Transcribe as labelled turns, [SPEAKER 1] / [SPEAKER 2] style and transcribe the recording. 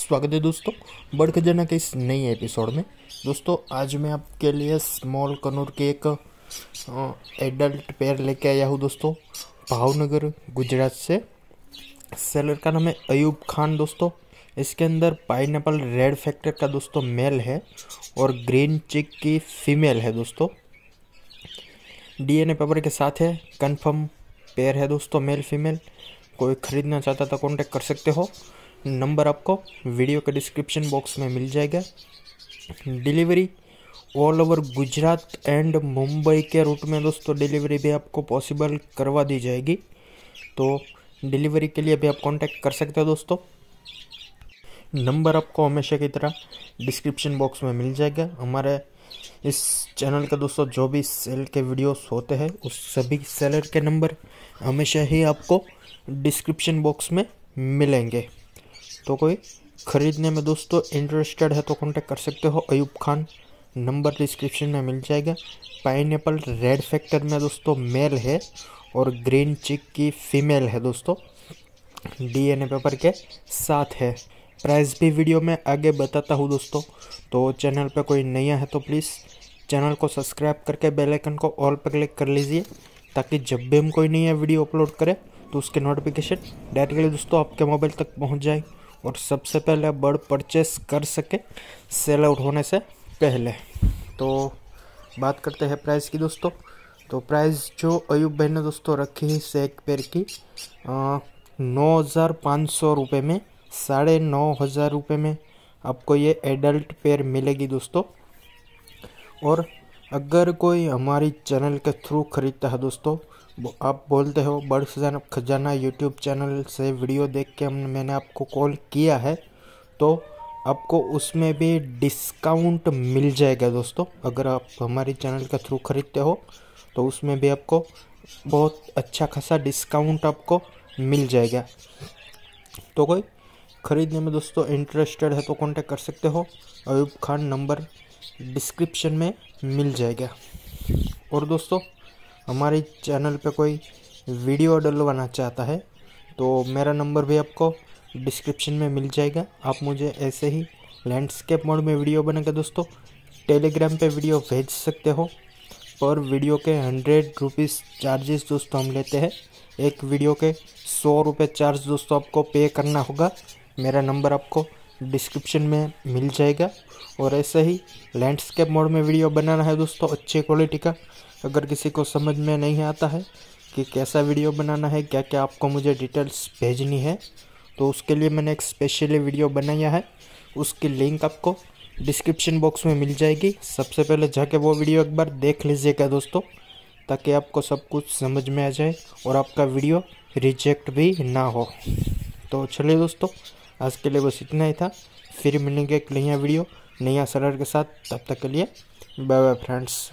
[SPEAKER 1] स्वागत है दोस्तों बढ़ के जाना के इस नए एपिसोड में दोस्तों आज मैं आपके लिए स्मॉल कनूर के एक एडल्ट पेयर लेके आया हूँ दोस्तों भावनगर गुजरात से सेलर का नाम है अयूब खान दोस्तों इसके अंदर पाइन रेड फैक्टर का दोस्तों मेल है और ग्रीन चिक की फीमेल है दोस्तों डीएनए पेपर के साथ है कंफर्म पेयर है दोस्तों मेल फीमेल कोई ख़रीदना चाहता तो कांटेक्ट कर सकते हो नंबर आपको वीडियो के डिस्क्रिप्शन बॉक्स में मिल जाएगा delivery all over Gujarat and Mumbai के रूट में दोस्तों डिलीवरी भी आपको पॉसिबल करवा दी जाएगी तो डिलीवरी के लिए भी आप कांटेक्ट कर सकते हो दोस्तों नंबर आपको हमेशा की तरह डिस्क्रिप्शन बॉक्स में मिल जाएगा हमारे इस चैनल का दोस्तों जो भी सेल के वीडियोस होते हैं उस सभी सेलर के नंबर हमेशा ही आपको डिस्क्रिप्शन बॉक्स में मिलेंगे तो कोई ख़रीदने में दोस्तों इंटरेस्टेड है तो कॉन्टेक्ट कर सकते हो अयूब खान नंबर डिस्क्रिप्शन में मिल जाएगा पाइन रेड फैक्टर में दोस्तों मेल है और ग्रीन चिक की फीमेल है दोस्तों डीएनए पेपर के साथ है प्राइस भी वीडियो में आगे बताता हूँ दोस्तों तो चैनल पे कोई नया है तो प्लीज़ चैनल को सब्सक्राइब करके बेल आइकन को ऑल पर क्लिक कर लीजिए ताकि जब भी हम कोई नया वीडियो अपलोड करें तो उसके नोटिफिकेशन डायरेक्टली दोस्तों आपके मोबाइल तक पहुँच जाए और सबसे पहले आप बर्ड परचेस कर सके सेल आउट होने से पहले तो बात करते हैं प्राइस की दोस्तों तो प्राइस जो अयुब भाई ने दोस्तों रखी है सेक पेयर की नौ हज़ार पाँच सौ रुपये में साढ़े नौ हज़ार रुपये में आपको ये एडल्ट पेयर मिलेगी दोस्तों और अगर कोई हमारी चैनल के थ्रू ख़रीदता है दोस्तों आप बोलते हो बड़ खजाना खजाना यूट्यूब चैनल से वीडियो देख के मैंने आपको कॉल किया है तो आपको उसमें भी डिस्काउंट मिल जाएगा दोस्तों अगर आप हमारी चैनल के थ्रू ख़रीदते हो तो उसमें भी आपको बहुत अच्छा खासा डिस्काउंट आपको मिल जाएगा तो कोई ख़रीदने में दोस्तों इंटरेस्टेड है तो कॉन्टेक्ट कर सकते हो अयूब खान नंबर डिस्क्रिप्शन में मिल जाएगा और दोस्तों हमारे चैनल पे कोई वीडियो डलवाना चाहता है तो मेरा नंबर भी आपको डिस्क्रिप्शन में मिल जाएगा आप मुझे ऐसे ही लैंडस्केप मोड में वीडियो बना के दोस्तों टेलीग्राम पे वीडियो भेज सकते हो पर वीडियो के हंड्रेड रुपीज़ चार्जेस दोस्तों हम लेते हैं एक वीडियो के सौ रुपये चार्ज दोस्तों आपको पे करना होगा मेरा नंबर आपको डिस्क्रिप्शन में मिल जाएगा और ऐसे ही लैंडस्केप मोड में वीडियो बनाना है दोस्तों अच्छी क्वालिटी का अगर किसी को समझ में नहीं आता है कि कैसा वीडियो बनाना है क्या क्या आपको मुझे डिटेल्स भेजनी है तो उसके लिए मैंने एक स्पेशली वीडियो बनाया है उसकी लिंक आपको डिस्क्रिप्शन बॉक्स में मिल जाएगी सबसे पहले जाके वो वीडियो एक बार देख लीजिएगा दोस्तों ताकि आपको सब कुछ समझ में आ जाए और आपका वीडियो रिजेक्ट भी ना हो तो चलिए दोस्तों आज के लिए बस इतना ही था फिर मिलेंगे एक नया वीडियो नया सलर के साथ तब तक के लिए बाय बाय फ्रेंड्स